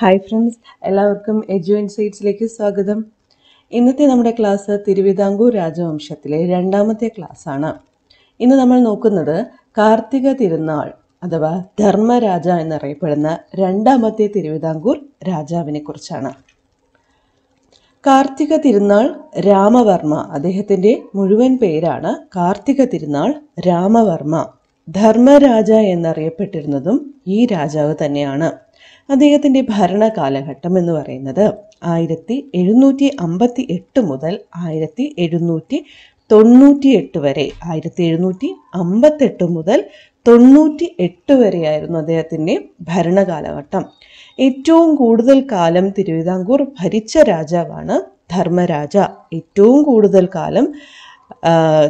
hi friends എല്ലാവർക്കും എജു and സ്വാഗതം ഇന്നത്തെ നമ്മുടെ ക്ലാസ് തിരുവിതാംകൂർ രാജവംശത്തിലെ രണ്ടാമത്തെ ക്ലാസ്സാണ് ഇന്ന് നമ്മൾ നോക്കുന്നത് കാർത്തിക തിരുനാൾ അഥവാ ധർമ്മരാജ എന്നറിയപ്പെടുന്ന രണ്ടാമത്തെ തിരുവിതാംകൂർ രാജാവിനെ കുറിച്ചാണ് കാർത്തിക തിരുനാൾ രാമവർമ്മ അദ്ദേഹത്തിൻ്റെ മുഴുവൻ പേരാണ് കാർത്തിക തിരുനാൾ രാമവർമ്മ ധർമ്മരാജ എന്നറിയപ്പെട്ടിരുന്നതും ഈ രാജാവ് തന്നെയാണ് അദ്ദേഹത്തിൻ്റെ ഭരണകാലഘട്ടം എന്ന് പറയുന്നത് ആയിരത്തി എഴുന്നൂറ്റി അമ്പത്തി എട്ട് മുതൽ ആയിരത്തി എഴുന്നൂറ്റി തൊണ്ണൂറ്റി എട്ട് വരെ ആയിരത്തി എഴുന്നൂറ്റി അമ്പത്തെട്ട് മുതൽ തൊണ്ണൂറ്റി എട്ട് വരെയായിരുന്നു അദ്ദേഹത്തിൻ്റെ ഭരണകാലഘട്ടം ഏറ്റവും കൂടുതൽ കാലം തിരുവിതാംകൂർ ഭരിച്ച രാജാവാണ് ധർമ്മരാജ ഏറ്റവും കൂടുതൽ കാലം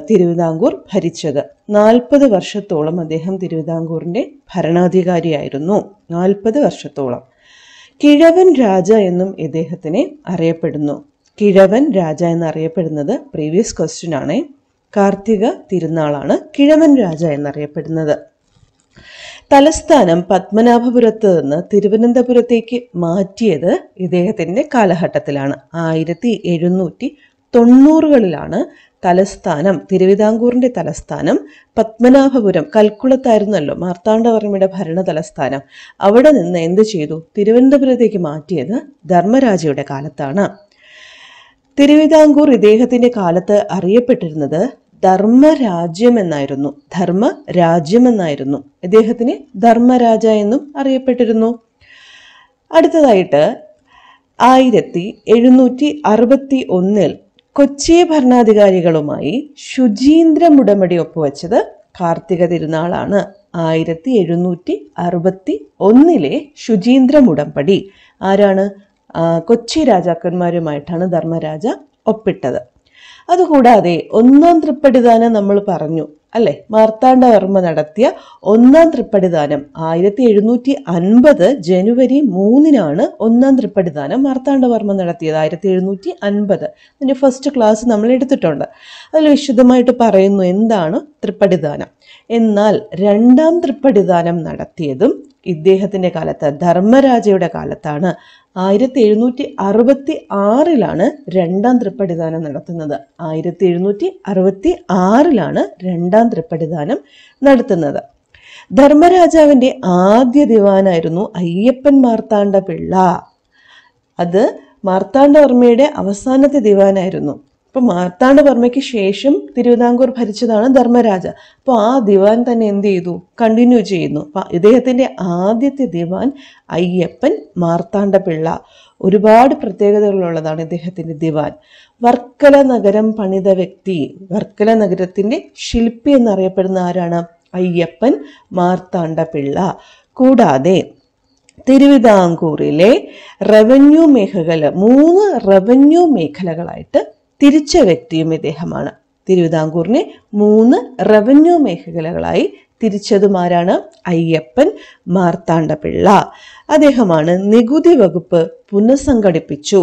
തിരുവിതാംകൂർ ഭരിച്ചത് നാൽപ്പത് വർഷത്തോളം അദ്ദേഹം തിരുവിതാംകൂറിൻ്റെ ഭരണാധികാരിയായിരുന്നു നാൽപ്പത് വർഷത്തോളം കിഴവൻ രാജ എന്നും ഇദ്ദേഹത്തിനെ അറിയപ്പെടുന്നു കിഴവൻ രാജ എന്നറിയപ്പെടുന്നത് പ്രീവിയസ് ക്വസ്റ്റ്യൻ ആണ് കാർത്തിക തിരുനാളാണ് കിഴവൻ രാജ എന്നറിയപ്പെടുന്നത് തലസ്ഥാനം പത്മനാഭപുരത്ത് നിന്ന് തിരുവനന്തപുരത്തേക്ക് മാറ്റിയത് ഇദ്ദേഹത്തിൻ്റെ കാലഘട്ടത്തിലാണ് ആയിരത്തി എഴുന്നൂറ്റി തൊണ്ണൂറുകളിലാണ് തലസ്ഥാനം തിരുവിതാംകൂറിന്റെ തലസ്ഥാനം പത്മനാഭപുരം കൽക്കുളത്തായിരുന്നല്ലോ മാർത്താണ്ഡവർമ്മയുടെ ഭരണ തലസ്ഥാനം അവിടെ നിന്ന് എന്ത് ചെയ്തു തിരുവനന്തപുരത്തേക്ക് മാറ്റിയത് ധർമ്മരാജയുടെ കാലത്താണ് തിരുവിതാംകൂർ ഇദ്ദേഹത്തിന്റെ കാലത്ത് അറിയപ്പെട്ടിരുന്നത് ധർമ്മരാജ്യം എന്നായിരുന്നു ധർമ്മ രാജ്യം എന്നായിരുന്നു ഇദ്ദേഹത്തിന് ധർമ്മരാജ എന്നും അറിയപ്പെട്ടിരുന്നു അടുത്തതായിട്ട് ആയിരത്തി എഴുന്നൂറ്റി അറുപത്തി ഒന്നിൽ കൊച്ചി ഭരണാധികാരികളുമായി ശുചീന്ദ്ര മുടമടി ഒപ്പുവെച്ചത് കാർത്തിക തിരുനാളാണ് ആയിരത്തി എഴുന്നൂറ്റി അറുപത്തി ഒന്നിലെ ശുചീന്ദ്ര മുടമ്പടി ആരാണ് കൊച്ചി രാജാക്കന്മാരുമായിട്ടാണ് ധർമ്മരാജ ഒപ്പിട്ടത് അതുകൂടാതെ ഒന്നാം തൃപ്പടിദാനം നമ്മൾ പറഞ്ഞു അല്ലെ മാർത്താണ്ഡവർമ്മ നടത്തിയ ഒന്നാം തൃപ്പടിദാനം ആയിരത്തി എഴുന്നൂറ്റി അൻപത് ജനുവരി മൂന്നിനാണ് ഒന്നാം തൃപ്പടിദാനം മാർത്താണ്ഡവർമ്മ നടത്തിയത് ആയിരത്തി എഴുന്നൂറ്റി അൻപത് അതിൻ്റെ ഫസ്റ്റ് ക്ലാസ് നമ്മൾ എടുത്തിട്ടുണ്ട് അതിൽ വിശദമായിട്ട് പറയുന്നു എന്താണ് തൃപ്പടിദാനം എന്നാൽ രണ്ടാം തൃപ്പടിദാനം നടത്തിയതും ഇദ്ദേഹത്തിൻ്റെ കാലത്ത് ധർമ്മരാജയുടെ കാലത്താണ് ആയിരത്തി എഴുന്നൂറ്റി അറുപത്തി ആറിലാണ് രണ്ടാം തൃപ്പടിദാനം നടത്തുന്നത് ആയിരത്തി എഴുന്നൂറ്റി അറുപത്തി ആറിലാണ് രണ്ടാം തൃപ്പടിദാനം നടത്തുന്നത് ധർമ്മരാജാവിൻ്റെ ആദ്യ ദിവാനായിരുന്നു അയ്യപ്പൻ മാർത്താണ്ഡ പിള്ള അത് മാർത്താണ്ഡവർമ്മയുടെ അവസാനത്തെ ദിവാനായിരുന്നു അപ്പോൾ മാർത്താണ്ഡവർമ്മയ്ക്ക് ശേഷം തിരുവിതാംകൂർ ഭരിച്ചതാണ് ധർമ്മരാജ അപ്പോൾ ആ ദിവാൻ തന്നെ എന്ത് ചെയ്തു കണ്ടിന്യൂ ചെയ്യുന്നു ഇദ്ദേഹത്തിന്റെ ആദ്യത്തെ ദിവാൻ അയ്യപ്പൻ മാർത്താണ്ഡപിള്ള ഒരുപാട് പ്രത്യേകതകളുള്ളതാണ് ഇദ്ദേഹത്തിന്റെ ദിവാൻ വർക്കല നഗരം പണിത വ്യക്തി വർക്കല നഗരത്തിൻ്റെ ശില്പി എന്നറിയപ്പെടുന്ന ആരാണ് അയ്യപ്പൻ മാർത്താണ്ഡപിള്ള കൂടാതെ തിരുവിതാംകൂറിലെ റവന്യൂ മേഖല മൂന്ന് റവന്യൂ മേഖലകളായിട്ട് തിരിച്ച വ്യക്തിയും ഇദ്ദേഹമാണ് തിരുവിതാംകൂറിനെ മൂന്ന് റവന്യൂ മേഖലകളായി തിരിച്ചതുമാരാണ് അയ്യപ്പൻ മാർത്താണ്ഡപിള്ള അദ്ദേഹമാണ് നികുതി വകുപ്പ് പുനഃസംഘടിപ്പിച്ചു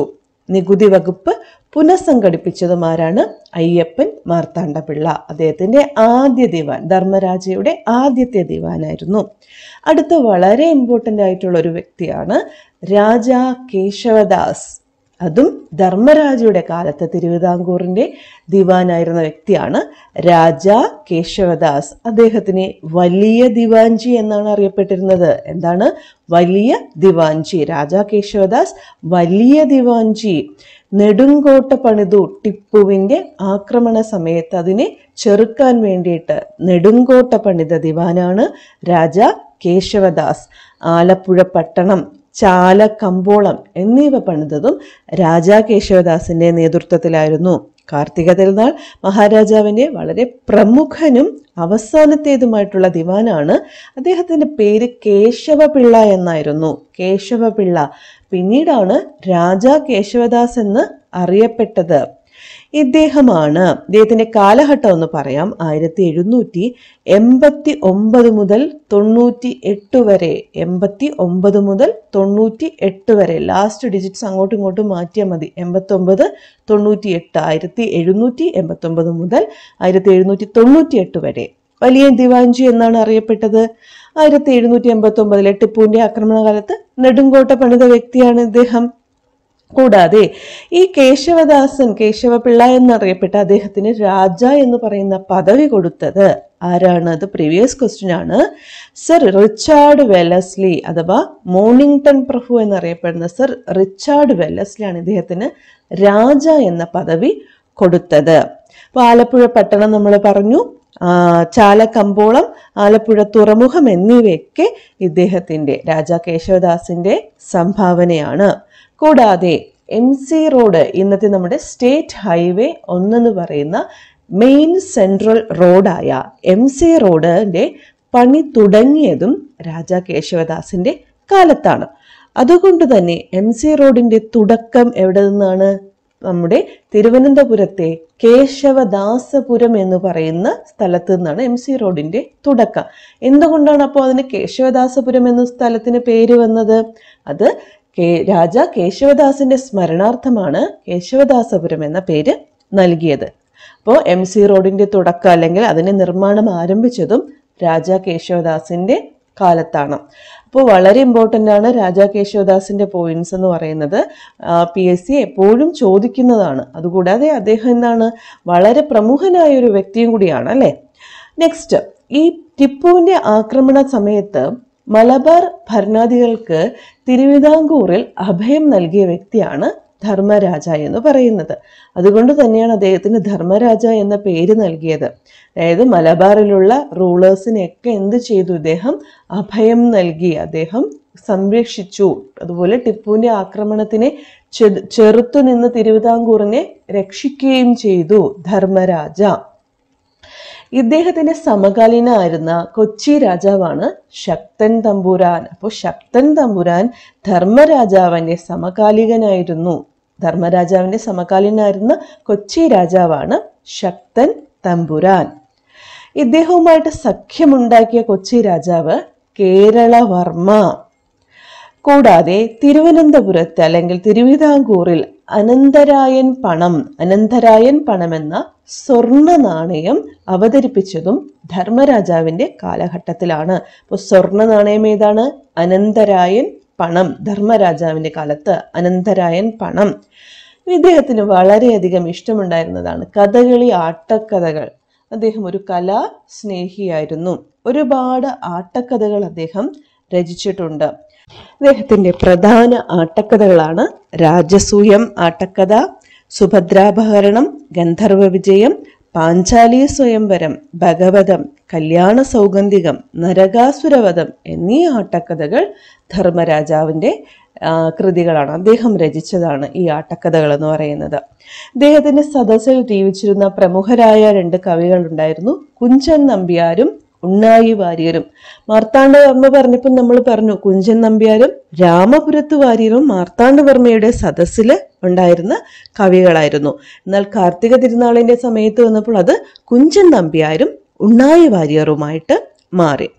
നികുതി വകുപ്പ് പുനഃസംഘടിപ്പിച്ചതുമാരാണ് അയ്യപ്പൻ മാർത്താണ്ഡപിള്ള അദ്ദേഹത്തിന്റെ ആദ്യ ദിവാൻ ധർമ്മരാജയുടെ ആദ്യത്തെ ദിവാനായിരുന്നു അടുത്ത വളരെ ഇമ്പോർട്ടൻ്റ് ആയിട്ടുള്ള ഒരു വ്യക്തിയാണ് രാജാ കേശവദാസ് അതും ധർമ്മരാജയുടെ കാലത്ത് തിരുവിതാംകൂറിന്റെ ദിവാനായിരുന്ന വ്യക്തിയാണ് രാജ കേശവദാസ് അദ്ദേഹത്തിനെ വലിയ ദിവാഞ്ചി എന്നാണ് അറിയപ്പെട്ടിരുന്നത് എന്താണ് വലിയ ദിവാഞ്ചി രാജ കേശവദാസ് വലിയ ദിവാഞ്ചി നെടുങ്കോട്ട പണിതു ടിപ്പുവിൻ്റെ ആക്രമണ സമയത്ത് അതിനെ ചെറുക്കാൻ വേണ്ടിയിട്ട് നെടുങ്കോട്ട പണിത ദിവാനാണ് രാജ കേശവദാസ് ആലപ്പുഴ പട്ടണം ചാല കമ്പോളം എന്നിവ പണിതതും രാജാ കേശവദാസിൻ്റെ നേതൃത്വത്തിലായിരുന്നു കാർത്തിക തിരുനാൾ മഹാരാജാവിൻ്റെ വളരെ പ്രമുഖനും അവസാനത്തേതുമായിട്ടുള്ള ദിവാനാണ് അദ്ദേഹത്തിൻ്റെ പേര് കേശവപിള്ള എന്നായിരുന്നു കേശവപിള്ള പിന്നീടാണ് രാജാ കേശവദാസ് എന്ന് അറിയപ്പെട്ടത് ഇദ്ദേഹമാണ് ഇദ്ദേഹത്തിന്റെ കാലഘട്ടം എന്ന് പറയാം ആയിരത്തി എഴുന്നൂറ്റി എൺപത്തി ഒമ്പത് മുതൽ തൊണ്ണൂറ്റി എട്ട് വരെ എൺപത്തി ഒമ്പത് മുതൽ തൊണ്ണൂറ്റി എട്ട് വരെ ലാസ്റ്റ് ഡിജിറ്റ്സ് അങ്ങോട്ടും ഇങ്ങോട്ടും മാറ്റിയാൽ മതി എൺപത്തി ഒമ്പത് തൊണ്ണൂറ്റി എട്ട് ആയിരത്തി എഴുന്നൂറ്റി എൺപത്തി ഒമ്പത് മുതൽ ആയിരത്തി എഴുന്നൂറ്റി തൊണ്ണൂറ്റി എട്ട് വരെ വലിയ ദിവാഞ്ചി എന്നാണ് അറിയപ്പെട്ടത് ആയിരത്തി എഴുന്നൂറ്റി എൺപത്തി ഒമ്പതിലെ ടിപ്പുവിന്റെ ആക്രമണകാലത്ത് നെടുങ്കോട്ട പണിത വ്യക്തിയാണ് ഇദ്ദേഹം കൂടാതെ ഈ കേശവദാസൻ കേശവപിള്ള എന്നറിയപ്പെട്ട അദ്ദേഹത്തിന് രാജ എന്ന് പറയുന്ന പദവി കൊടുത്തത് ആരാണ് അത് പ്രീവിയസ് ക്വസ്റ്റ്യൻ ആണ് സർ റിച്ചാർഡ് വെലസ്ലി അഥവാ മോണിംഗ്ടൺ പ്രഭു എന്നറിയപ്പെടുന്ന സർ റിച്ചാർഡ് ആണ് ഇദ്ദേഹത്തിന് രാജ എന്ന പദവി കൊടുത്തത് അപ്പൊ ആലപ്പുഴ പട്ടണം നമ്മൾ പറഞ്ഞു ചാലക്കമ്പോളം ആലപ്പുഴ തുറമുഖം എന്നിവയൊക്കെ ഇദ്ദേഹത്തിൻ്റെ രാജാ കേശവദാസിൻ്റെ സംഭാവനയാണ് കൂടാതെ എം സി റോഡ് ഇന്നത്തെ നമ്മുടെ സ്റ്റേറ്റ് ഹൈവേ ഒന്നെന്ന് പറയുന്ന മെയിൻ സെൻട്രൽ റോഡായ എം സി റോഡിൻ്റെ പണി തുടങ്ങിയതും രാജാ കേശവദാസിൻ്റെ കാലത്താണ് അതുകൊണ്ട് തന്നെ എം സി റോഡിൻ്റെ തുടക്കം എവിടെ നിന്നാണ് നമ്മുടെ തിരുവനന്തപുരത്തെ കേശവദാസപുരം എന്ന് പറയുന്ന സ്ഥലത്ത് നിന്നാണ് എം സി റോഡിൻ്റെ തുടക്കം എന്തുകൊണ്ടാണ് അപ്പോൾ അതിന് കേശവദാസപുരം എന്ന സ്ഥലത്തിന് പേര് വന്നത് അത് കെ രാജ കേശവദാസിന്റെ സ്മരണാർത്ഥമാണ് കേശവദാസപുരം എന്ന പേര് നൽകിയത് അപ്പോൾ എം സി റോഡിന്റെ തുടക്കം അല്ലെങ്കിൽ അതിന് നിർമ്മാണം ആരംഭിച്ചതും രാജ കേശവദാസിന്റെ കാലത്താണ് അപ്പോൾ വളരെ ഇമ്പോർട്ടൻ്റ് ആണ് രാജാ കേശവദാസിന്റെ പോയിന്റ്സ് എന്ന് പറയുന്നത് പി എസ് സി എപ്പോഴും ചോദിക്കുന്നതാണ് അതുകൂടാതെ അദ്ദേഹം എന്താണ് വളരെ പ്രമുഖനായ ഒരു വ്യക്തിയും കൂടിയാണ് അല്ലേ നെക്സ്റ്റ് ഈ ടിപ്പുവിൻ്റെ ആക്രമണ സമയത്ത് മലബാർ ഭരണാധികൾക്ക് തിരുവിതാംകൂറിൽ അഭയം നൽകിയ വ്യക്തിയാണ് ധർമ്മരാജ എന്ന് പറയുന്നത് അതുകൊണ്ട് തന്നെയാണ് അദ്ദേഹത്തിന് ധർമ്മരാജ എന്ന പേര് നൽകിയത് അതായത് മലബാറിലുള്ള റൂളേഴ്സിനെയൊക്കെ എന്ത് ചെയ്തു ഇദ്ദേഹം അഭയം നൽകി അദ്ദേഹം സംരക്ഷിച്ചു അതുപോലെ ടിപ്പുവിൻ്റെ ആക്രമണത്തിനെ നിന്ന് തിരുവിതാംകൂറിനെ രക്ഷിക്കുകയും ചെയ്തു ധർമ്മരാജ ഇദ്ദേഹത്തിന്റെ സമകാലീനായിരുന്ന കൊച്ചി രാജാവാണ് ശക്തൻ തമ്പുരാൻ അപ്പോൾ ശക്തൻ തമ്പുരാൻ ധർമ്മരാജാവിന്റെ സമകാലികനായിരുന്നു ധർമ്മരാജാവിന്റെ സമകാലീനായിരുന്ന കൊച്ചി രാജാവാണ് ശക്തൻ തമ്പുരാൻ ഇദ്ദേഹവുമായിട്ട് സഖ്യമുണ്ടാക്കിയ കൊച്ചി രാജാവ് കേരളവർമ്മ കൂടാതെ തിരുവനന്തപുരത്ത് അല്ലെങ്കിൽ തിരുവിതാംകൂറിൽ അനന്തരായൻ പണം അനന്തരായൻ പണമെന്ന സ്വർണ സ്വർണ്ണ നാണയം അവതരിപ്പിച്ചതും ധർമ്മരാജാവിന്റെ കാലഘട്ടത്തിലാണ് അപ്പോൾ സ്വർണ്ണ നാണയം ഏതാണ് അനന്തരായൻ പണം ധർമ്മരാജാവിന്റെ കാലത്ത് അനന്തരായൻ പണം ഇദ്ദേഹത്തിന് വളരെയധികം ഇഷ്ടമുണ്ടായിരുന്നതാണ് കഥകളി ആട്ടക്കഥകൾ അദ്ദേഹം ഒരു കലാ സ്നേഹിയായിരുന്നു ഒരുപാട് ആട്ടക്കഥകൾ അദ്ദേഹം രചിച്ചിട്ടുണ്ട് അദ്ദേഹത്തിൻ്റെ പ്രധാന ആട്ടക്കഥകളാണ് രാജസൂയം ആട്ടക്കഥ സുഭദ്രാപഹരണം ഗന്ധർവ വിജയം പാഞ്ചാലി സ്വയംവരം ഭഗവതം കല്യാണ സൗഗന്ധികം നരകാസുരവധം എന്നീ ആട്ടക്കഥകൾ ധർമ്മരാജാവിൻ്റെ കൃതികളാണ് അദ്ദേഹം രചിച്ചതാണ് ഈ ആട്ടക്കഥകൾ എന്ന് പറയുന്നത് അദ്ദേഹത്തിൻ്റെ സദസ്സിൽ ജീവിച്ചിരുന്ന പ്രമുഖരായ രണ്ട് കവികളുണ്ടായിരുന്നു കുഞ്ചൻ നമ്പ്യാരും ഉണ്ണായി വാര്യരും മാർത്താണ്ഡവർമ്മ പറഞ്ഞപ്പോൾ നമ്മൾ പറഞ്ഞു കുഞ്ചൻ നമ്പ്യാരും രാമപുരത്ത് വാര്യരും മാർത്താണ്ഡവർമ്മയുടെ സദസ്സിൽ ഉണ്ടായിരുന്ന കവികളായിരുന്നു എന്നാൽ കാർത്തിക തിരുനാളിൻ്റെ സമയത്ത് വന്നപ്പോൾ അത് കുഞ്ചൻ നമ്പ്യാരും ഉണ്ണായി വാര്യറുമായിട്ട് മാറി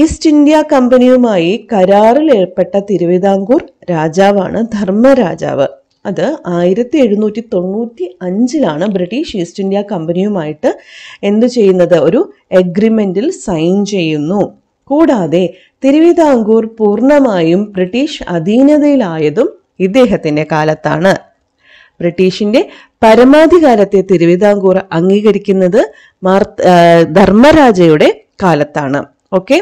ഈസ്റ്റ് ഇന്ത്യ കമ്പനിയുമായി കരാറിൽ ഏർപ്പെട്ട തിരുവിതാംകൂർ രാജാവാണ് ധർമ്മരാജാവ് അത് ആയിരത്തി എഴുന്നൂറ്റി തൊണ്ണൂറ്റി അഞ്ചിലാണ് ബ്രിട്ടീഷ് ഈസ്റ്റ് ഇന്ത്യ കമ്പനിയുമായിട്ട് എന്തു ചെയ്യുന്നത് ഒരു എഗ്രിമെൻറ്റിൽ സൈൻ ചെയ്യുന്നു കൂടാതെ തിരുവിതാംകൂർ പൂർണ്ണമായും ബ്രിട്ടീഷ് അധീനതയിലായതും ഇദ്ദേഹത്തിൻ്റെ കാലത്താണ് ബ്രിട്ടീഷിന്റെ പരമാധികാരത്തെ തിരുവിതാംകൂർ അംഗീകരിക്കുന്നത് മാർ ധർമ്മരാജയുടെ കാലത്താണ് ഓക്കെ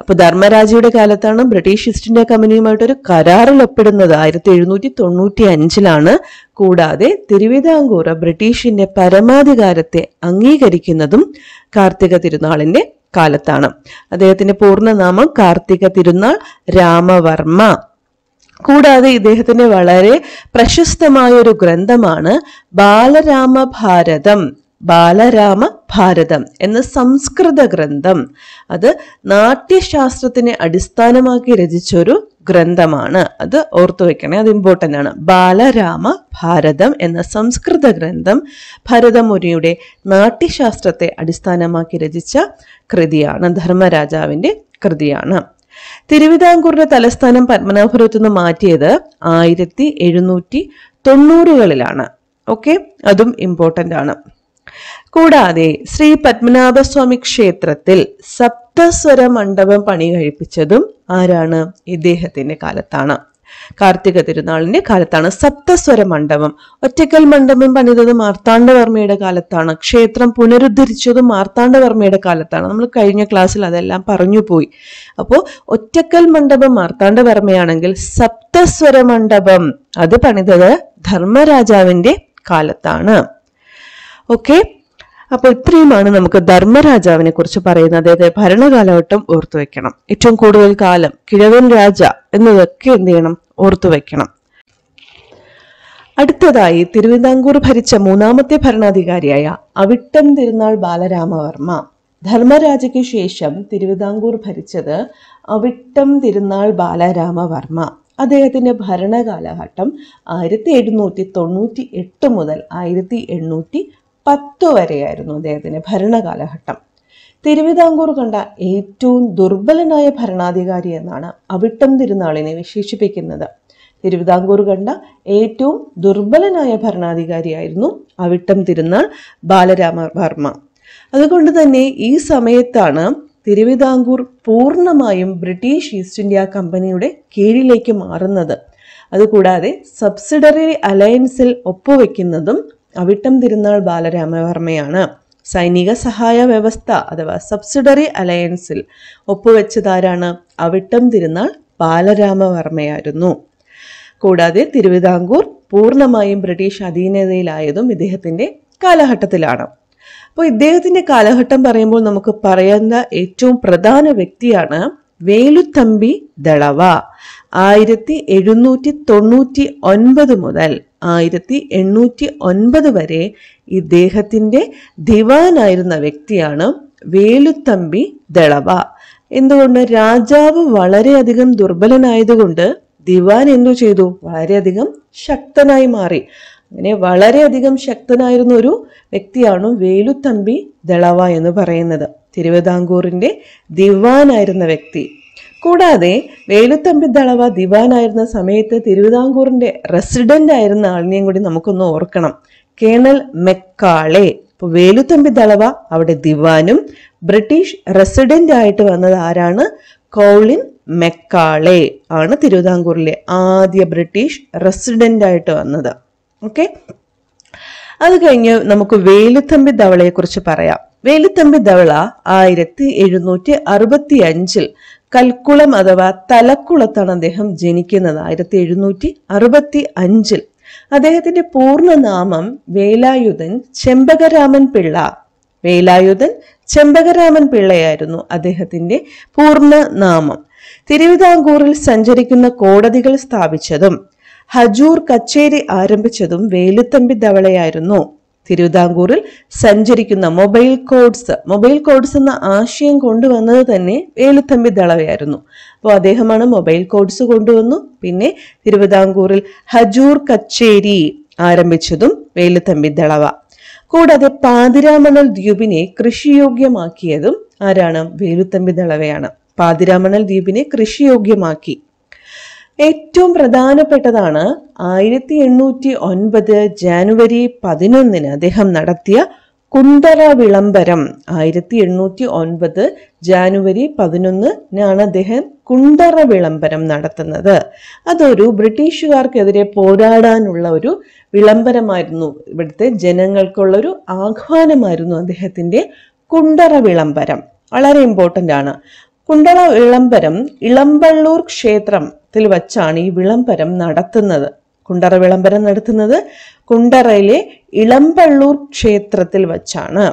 അപ്പൊ ധർമ്മരാജയുടെ കാലത്താണ് ബ്രിട്ടീഷ് ഈസ്റ്റ് ഇന്ത്യ കമ്പനിയുമായിട്ട് ഒരു കരാറിൽ ഒപ്പിടുന്നത് ആയിരത്തി എഴുന്നൂറ്റി തൊണ്ണൂറ്റി അഞ്ചിലാണ് കൂടാതെ തിരുവിതാംകൂർ ബ്രിട്ടീഷിന്റെ പരമാധികാരത്തെ അംഗീകരിക്കുന്നതും കാർത്തിക തിരുനാളിന്റെ കാലത്താണ് അദ്ദേഹത്തിന്റെ പൂർണ്ണനാമം കാർത്തിക തിരുനാൾ രാമവർമ്മ കൂടാതെ ഇദ്ദേഹത്തിന്റെ വളരെ പ്രശസ്തമായ ഒരു ഗ്രന്ഥമാണ് ബാലരാമഭാരതം ബാലരാമ ഭാരതം എന്ന സംസ്കൃത ഗ്രന്ഥം അത് നാട്യശാസ്ത്രത്തിനെ അടിസ്ഥാനമാക്കി രചിച്ചൊരു ഗ്രന്ഥമാണ് അത് ഓർത്തു വെക്കണേ അത് ഇമ്പോർട്ടൻ്റ് ആണ് ബാലരാമ ഭാരതം എന്ന സംസ്കൃത ഗ്രന്ഥം ഭരതമുനിയുടെ നാട്യശാസ്ത്രത്തെ അടിസ്ഥാനമാക്കി രചിച്ച കൃതിയാണ് ധർമ്മരാജാവിൻ്റെ കൃതിയാണ് തിരുവിതാംകൂറിന്റെ തലസ്ഥാനം പത്മനാഭപുരത്തു നിന്ന് മാറ്റിയത് ആയിരത്തി എഴുന്നൂറ്റി തൊണ്ണൂറുകളിലാണ് ഓക്കെ അതും ഇമ്പോർട്ടൻ്റ് ആണ് കൂടാതെ ശ്രീ പത്മനാഭസ്വാമി ക്ഷേത്രത്തിൽ സപ്തസ്വര മണ്ഡപം പണി കഴിപ്പിച്ചതും ആരാണ് ഇദ്ദേഹത്തിന്റെ കാലത്താണ് കാർത്തിക തിരുനാളിന്റെ കാലത്താണ് സപ്തസ്വര മണ്ഡപം ഒറ്റക്കൽ മണ്ഡപം പണിതത് മാർത്താണ്ഡവർമ്മയുടെ കാലത്താണ് ക്ഷേത്രം പുനരുദ്ധരിച്ചതും മാർത്താണ്ഡവർമ്മയുടെ കാലത്താണ് നമ്മൾ കഴിഞ്ഞ ക്ലാസ്സിൽ അതെല്ലാം പറഞ്ഞു പോയി അപ്പോൾ ഒറ്റക്കൽ മണ്ഡപം മാർത്താണ്ഡവർമ്മയാണെങ്കിൽ സപ്തസ്വര മണ്ഡപം അത് പണിതത് ധർമ്മരാജാവിന്റെ കാലത്താണ് ഓക്കെ അപ്പോൾ ഇത്രയുമാണ് നമുക്ക് ധർമ്മരാജാവിനെ കുറിച്ച് പറയുന്നത് അതായത് ഭരണകാലഘട്ടം ഓർത്തു വെക്കണം ഏറ്റവും കൂടുതൽ കാലം കിഴവൻ രാജ എന്നതൊക്കെ എന്ത് ചെയ്യണം ഓർത്തു വെക്കണം അടുത്തതായി തിരുവിതാംകൂർ ഭരിച്ച മൂന്നാമത്തെ ഭരണാധികാരിയായ അവിട്ടം തിരുനാൾ ബാലരാമവർമ്മ ധർമ്മരാജയ്ക്ക് ശേഷം തിരുവിതാംകൂർ ഭരിച്ചത് അവിട്ടം തിരുനാൾ ബാലരാമവർമ്മ അദ്ദേഹത്തിന്റെ ഭരണകാലഘട്ടം ആയിരത്തി എഴുന്നൂറ്റി തൊണ്ണൂറ്റി എട്ട് മുതൽ ആയിരത്തി എണ്ണൂറ്റി പത്ത് വരെയായിരുന്നു അദ്ദേഹത്തിൻ്റെ ഭരണകാലഘട്ടം തിരുവിതാംകൂർ കണ്ട ഏറ്റവും ദുർബലനായ ഭരണാധികാരി എന്നാണ് അവിട്ടം തിരുനാളിനെ വിശേഷിപ്പിക്കുന്നത് തിരുവിതാംകൂർ കണ്ട ഏറ്റവും ദുർബലനായ ഭരണാധികാരിയായിരുന്നു അവിട്ടം തിരുനാൾ ബാലരാമ വർമ്മ അതുകൊണ്ട് തന്നെ ഈ സമയത്താണ് തിരുവിതാംകൂർ പൂർണ്ണമായും ബ്രിട്ടീഷ് ഈസ്റ്റ് ഇന്ത്യ കമ്പനിയുടെ കീഴിലേക്ക് മാറുന്നത് അതുകൂടാതെ സബ്സിഡറി അലയൻസിൽ ഒപ്പുവെക്കുന്നതും അവിട്ടം തിരുനാൾ ബാലരാമവർമ്മയാണ് സൈനിക സഹായ വ്യവസ്ഥ അഥവാ സബ്സിഡറി അലയൻസിൽ ഒപ്പുവെച്ചതാരാണ് അവിട്ടം തിരുനാൾ ബാലരാമവർമ്മയായിരുന്നു കൂടാതെ തിരുവിതാംകൂർ പൂർണ്ണമായും ബ്രിട്ടീഷ് അധീനതയിലായതും ഇദ്ദേഹത്തിൻ്റെ കാലഘട്ടത്തിലാണ് അപ്പോൾ ഇദ്ദേഹത്തിൻ്റെ കാലഘട്ടം പറയുമ്പോൾ നമുക്ക് പറയുന്ന ഏറ്റവും പ്രധാന വ്യക്തിയാണ് വേലുത്തമ്പി ദളവ ആയിരത്തി എഴുന്നൂറ്റി തൊണ്ണൂറ്റി ഒൻപത് മുതൽ ആയിരത്തി എണ്ണൂറ്റി ഒൻപത് വരെ ഇദ്ദേഹത്തിൻ്റെ ദിവാനായിരുന്ന വ്യക്തിയാണ് വേലുത്തമ്പി ദളവ എന്തുകൊണ്ട് രാജാവ് വളരെയധികം ദുർബലനായതുകൊണ്ട് ദിവാൻ എന്തു ചെയ്തു വളരെയധികം ശക്തനായി മാറി അങ്ങനെ വളരെയധികം ശക്തനായിരുന്ന ഒരു വ്യക്തിയാണ് വേലുത്തമ്പി ദളവ എന്ന് പറയുന്നത് തിരുവിതാംകൂറിൻ്റെ ദിവാനായിരുന്ന വ്യക്തി കൂടാതെ വേലുത്തമ്പി ദളവ ദിവാനായിരുന്ന സമയത്ത് തിരുവിതാംകൂറിന്റെ റെസിഡന്റ് ആയിരുന്ന ആളിനെയും കൂടി നമുക്കൊന്ന് ഓർക്കണം കേണൽ മെക്കാളെ അപ്പോൾ വേലുത്തമ്പി ദളവ അവിടെ ദിവാനും ബ്രിട്ടീഷ് റെസിഡന്റ് ആയിട്ട് വന്നത് ആരാണ് കോളിൻ മെക്കാളെ ആണ് തിരുവിതാംകൂറിലെ ആദ്യ ബ്രിട്ടീഷ് റെസിഡന്റ് ആയിട്ട് വന്നത് ഓക്കെ അത് കഴിഞ്ഞ് നമുക്ക് വേലുത്തമ്പി ദവളയെ കുറിച്ച് പറയാം വേലുത്തമ്പി ദവള ആയിരത്തി എഴുന്നൂറ്റി അറുപത്തി അഞ്ചിൽ കൽക്കുളം അഥവാ തലക്കുളത്താണ് അദ്ദേഹം ജനിക്കുന്നത് ആയിരത്തി എഴുന്നൂറ്റി അറുപത്തി അഞ്ചിൽ അദ്ദേഹത്തിന്റെ പൂർണ്ണനാമം വേലായുധൻ ചെമ്പകരാമൻ പിള്ള വേലായുധൻ ചെമ്പകരാമൻ പിള്ളയായിരുന്നു അദ്ദേഹത്തിന്റെ പൂർണ്ണനാമം തിരുവിതാംകൂറിൽ സഞ്ചരിക്കുന്ന കോടതികൾ സ്ഥാപിച്ചതും ഹജൂർ കച്ചേരി ആരംഭിച്ചതും വേലുത്തമ്പി ധവളയായിരുന്നു തിരുവിതാംകൂറിൽ സഞ്ചരിക്കുന്ന മൊബൈൽ കോഡ്സ് മൊബൈൽ കോഡ്സ് എന്ന ആശയം കൊണ്ടുവന്നത് തന്നെ വേലുത്തമ്പി ദളവയായിരുന്നു അപ്പോൾ അദ്ദേഹമാണ് മൊബൈൽ കോഡ്സ് കൊണ്ടുവന്നു പിന്നെ തിരുവിതാംകൂറിൽ ഹജൂർ കച്ചേരി ആരംഭിച്ചതും വേലുത്തമ്പി ദളവ കൂടാതെ പാതിരാമണൽ ദ്വീപിനെ കൃഷിയോഗ്യമാക്കിയതും ആരാണ് വേലുത്തമ്പി ദളവയാണ് പാതിരാമണൽ ദ്വീപിനെ കൃഷിയോഗ്യമാക്കി ഏറ്റവും പ്രധാനപ്പെട്ടതാണ് ആയിരത്തി എണ്ണൂറ്റി ഒൻപത് ജാനുവരി പതിനൊന്നിന് അദ്ദേഹം നടത്തിയ കുണ്ടറ വിളംബരം ആയിരത്തി എണ്ണൂറ്റി ഒൻപത് ജാനുവരി പതിനൊന്നിനാണ് അദ്ദേഹം കുണ്ടറ വിളംബരം നടത്തുന്നത് അതൊരു ബ്രിട്ടീഷുകാർക്കെതിരെ പോരാടാനുള്ള ഒരു വിളംബരമായിരുന്നു ഇവിടുത്തെ ജനങ്ങൾക്കുള്ളൊരു ആഹ്വാനമായിരുന്നു അദ്ദേഹത്തിൻ്റെ കുണ്ടറ വിളംബരം വളരെ ഇമ്പോർട്ടൻ്റ് ആണ് കുണ്ടള വിളംബരം ഇളമ്പള്ളൂർ ക്ഷേത്രത്തിൽ വച്ചാണ് ഈ വിളംബരം നടത്തുന്നത് കുണ്ടറ വിളംബരം നടത്തുന്നത് കുണ്ടറയിലെ ഇളമ്പള്ളൂർ ക്ഷേത്രത്തിൽ വച്ചാണ്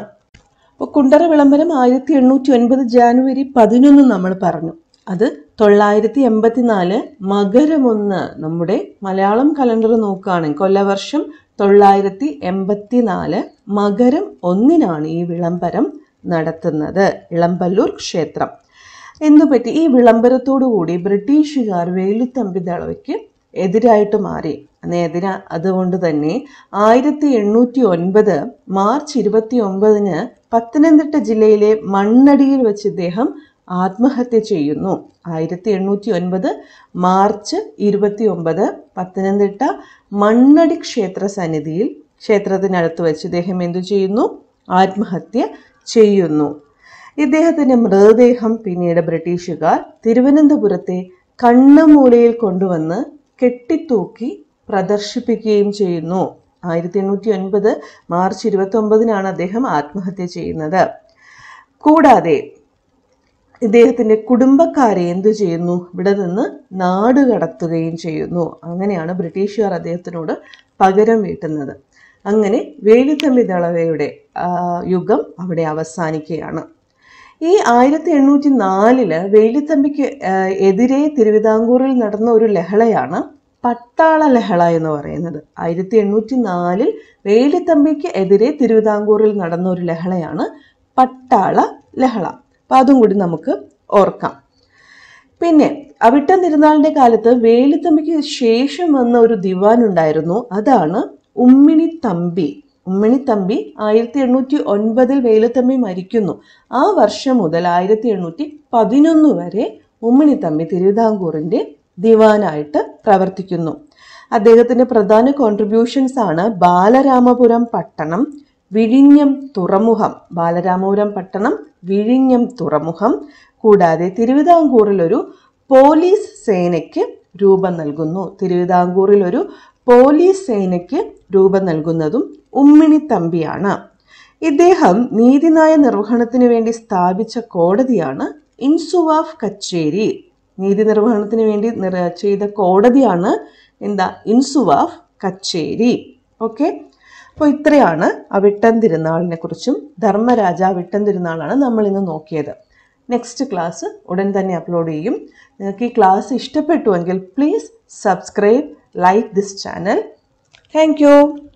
അപ്പോൾ കുണ്ടറ വിളംബരം ആയിരത്തി എണ്ണൂറ്റി ഒൻപത് ജാനുവരി പതിനൊന്ന് നമ്മൾ പറഞ്ഞു അത് തൊള്ളായിരത്തി നാല് മകരമൊന്ന് നമ്മുടെ മലയാളം കലണ്ടർ നോക്കുകയാണെങ്കിൽ കൊല്ലവർഷം തൊള്ളായിരത്തി നാല് മകരം ഒന്നിനാണ് ഈ വിളംബരം നടത്തുന്നത് ഇളമ്പല്ലൂർ ക്ഷേത്രം എന്തുപറ്റി ഈ കൂടി ബ്രിട്ടീഷുകാർ വേലുത്തമ്പി ദളവയ്ക്ക് എതിരായിട്ട് മാറി എതിരാ അതുകൊണ്ട് തന്നെ ആയിരത്തി എണ്ണൂറ്റി ഒൻപത് മാർച്ച് ഇരുപത്തി ഒമ്പതിന് പത്തനംതിട്ട ജില്ലയിലെ മണ്ണടിയിൽ വെച്ച് ഇദ്ദേഹം ആത്മഹത്യ ചെയ്യുന്നു ആയിരത്തി എണ്ണൂറ്റി ഒൻപത് മാർച്ച് ഇരുപത്തി ഒമ്പത് പത്തനംതിട്ട മണ്ണടി ക്ഷേത്ര സന്നിധിയിൽ ക്ഷേത്രത്തിനടുത്ത് വെച്ച് ഇദ്ദേഹം എന്തു ചെയ്യുന്നു ആത്മഹത്യ ചെയ്യുന്നു ഇദ്ദേഹത്തിന്റെ മൃതദേഹം പിന്നീട് ബ്രിട്ടീഷുകാർ തിരുവനന്തപുരത്തെ കണ്ണമൂലയിൽ കൊണ്ടുവന്ന് കെട്ടിത്തൂക്കി പ്രദർശിപ്പിക്കുകയും ചെയ്യുന്നു ആയിരത്തി എണ്ണൂറ്റി ഒൻപത് മാർച്ച് ഇരുപത്തി ഒമ്പതിനാണ് അദ്ദേഹം ആത്മഹത്യ ചെയ്യുന്നത് കൂടാതെ ഇദ്ദേഹത്തിന്റെ കുടുംബക്കാരെ എന്തു ചെയ്യുന്നു ഇവിടെ നിന്ന് നാട് കടത്തുകയും ചെയ്യുന്നു അങ്ങനെയാണ് ബ്രിട്ടീഷുകാർ അദ്ദേഹത്തിനോട് പകരം വീട്ടുന്നത് അങ്ങനെ വേലുത്തമ്പി ദളവയുടെ യുഗം അവിടെ അവസാനിക്കുകയാണ് ഈ ആയിരത്തി എണ്ണൂറ്റി നാലില് വേലിത്തമ്പിക്ക് എതിരെ തിരുവിതാംകൂറിൽ നടന്ന ഒരു ലഹളയാണ് പട്ടാള ലഹള എന്ന് പറയുന്നത് ആയിരത്തി എണ്ണൂറ്റി നാലിൽ വേലിത്തമ്പിക്ക് എതിരെ തിരുവിതാംകൂറിൽ നടന്ന ഒരു ലഹളയാണ് പട്ടാള ലഹള അപ്പം അതും കൂടി നമുക്ക് ഓർക്കാം പിന്നെ അവിട്ടം തിരുനാളിൻ്റെ കാലത്ത് വേലിത്തമ്പിക്ക് ശേഷം വന്ന ഒരു ദിവാൻ ഉണ്ടായിരുന്നു അതാണ് ഉമ്മിണി തമ്പി ഉമ്മിണിത്തമ്പി ആയിരത്തി എണ്ണൂറ്റി ഒൻപതിൽ വേലുത്തമ്പി മരിക്കുന്നു ആ വർഷം മുതൽ ആയിരത്തി എണ്ണൂറ്റി പതിനൊന്ന് വരെ ഉമ്മിണിത്തമ്പി തിരുവിതാംകൂറിൻ്റെ ദിവാനായിട്ട് പ്രവർത്തിക്കുന്നു അദ്ദേഹത്തിൻ്റെ പ്രധാന കോൺട്രിബ്യൂഷൻസ് ആണ് ബാലരാമപുരം പട്ടണം വിഴിഞ്ഞം തുറമുഖം ബാലരാമപുരം പട്ടണം വിഴിഞ്ഞം തുറമുഖം കൂടാതെ തിരുവിതാംകൂറിൽ ഒരു പോലീസ് സേനയ്ക്ക് രൂപം നൽകുന്നു തിരുവിതാംകൂറിൽ ഒരു പോലീസ് സേനയ്ക്ക് രൂപം നൽകുന്നതും ഉമ്മിണി തമ്പിയാണ് ഇദ്ദേഹം നീതിന്യായ നിർവഹണത്തിന് വേണ്ടി സ്ഥാപിച്ച കോടതിയാണ് ഇൻസുവാഫ് കച്ചേരി നീതി നിർവഹണത്തിന് വേണ്ടി ചെയ്ത കോടതിയാണ് എന്താ ഇൻസുവാഫ് കച്ചേരി ഓക്കെ അപ്പോൾ ഇത്രയാണ് വിട്ടം തിരുനാളിനെ കുറിച്ചും ധർമ്മരാജ വിട്ടം തിരുനാളാണ് നമ്മൾ ഇന്ന് നോക്കിയത് നെക്സ്റ്റ് ക്ലാസ് ഉടൻ തന്നെ അപ്ലോഡ് ചെയ്യും നിങ്ങൾക്ക് ഈ ക്ലാസ് ഇഷ്ടപ്പെട്ടുവെങ്കിൽ please subscribe like this channel thank